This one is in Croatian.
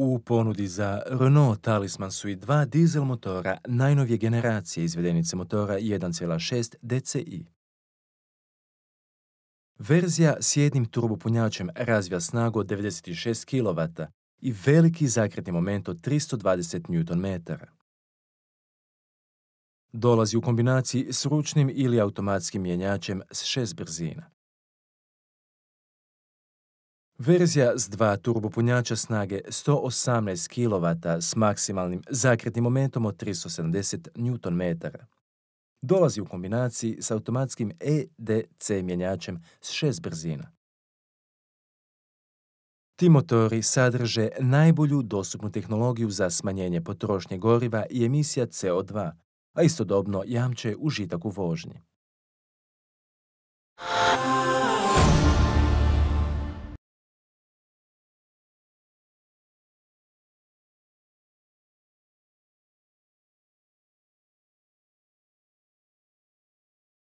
U ponudi za Renault Talisman su i dva dizel motora najnovije generacije izvedenice motora 1.6 DCI. Verzija s jednim turbopunjačem razvija snagu od 96 kW i veliki zakretni moment od 320 Nm. Dolazi u kombinaciji s ručnim ili automatskim mjenjačem s šest brzina. Verzija s dva turbopunjača snage 118 kW s maksimalnim zakretnim momentom od 370 Nm. Dolazi u kombinaciji s automatskim EDC mjenjačem s šest brzina. Ti motori sadrže najbolju dostupnu tehnologiju za smanjenje potrošnje goriva i emisija CO2, a istodobno jamče užitak u vožnji.